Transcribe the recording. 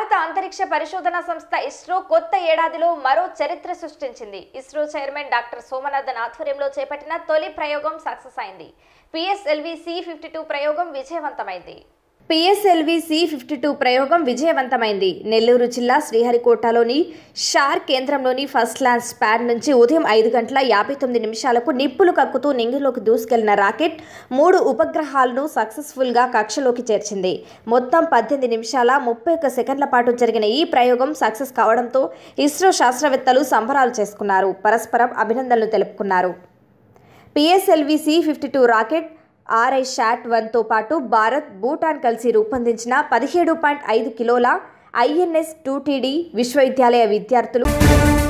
భారత అంతరిక్ష పరిశోధన సంస్థ ఇస్రో కొత్త ఏడాదిలో మరో చరిత్ర సృష్టించింది ఇస్రో చైర్మన్ డాక్టర్ సోమనాథన్ ఆధ్వర్యంలో చేపట్టిన తొలి ప్రయోగం సక్సెస్ అయింది పిఎస్ఎల్వి సి ఫిఫ్టీ టూ ప్రయోగం విజయవంతమైంది పిఎస్ఎల్వి సి ఫిఫ్టీ టూ ప్రయోగం విజయవంతమైంది నెల్లూరు జిల్లా శ్రీహరికోటలోని షార్ కేంద్రంలోని ఫస్ట్ క్లాస్ ప్యాడ్ నుంచి ఉదయం ఐదు గంటల యాభై తొమ్మిది నిమిషాలకు నిప్పులు కక్కుతూ నింగిలోకి దూసుకెళ్లిన రాకెట్ మూడు ఉపగ్రహాలను సక్సెస్ఫుల్గా కక్షలోకి చేర్చింది మొత్తం పద్దెనిమిది నిమిషాల ముప్పై ఒక్క సెకండ్ల పాటు జరిగిన ఈ ప్రయోగం సక్సెస్ కావడంతో ఇస్రో శాస్త్రవేత్తలు సంబరాలు చేసుకున్నారు పరస్పరం అభినందనలు తెలుపుకున్నారు PSLV C fifty two rocket RISAT వన్తో పాటు భారత్ భూటాన్ కలిసి రూపొందించిన పదిహేడు పాయింట్ ఐదు కిలోల ఐఎన్ఎస్ టూటీడీ విశ్వవిద్యాలయ విద్యార్థులు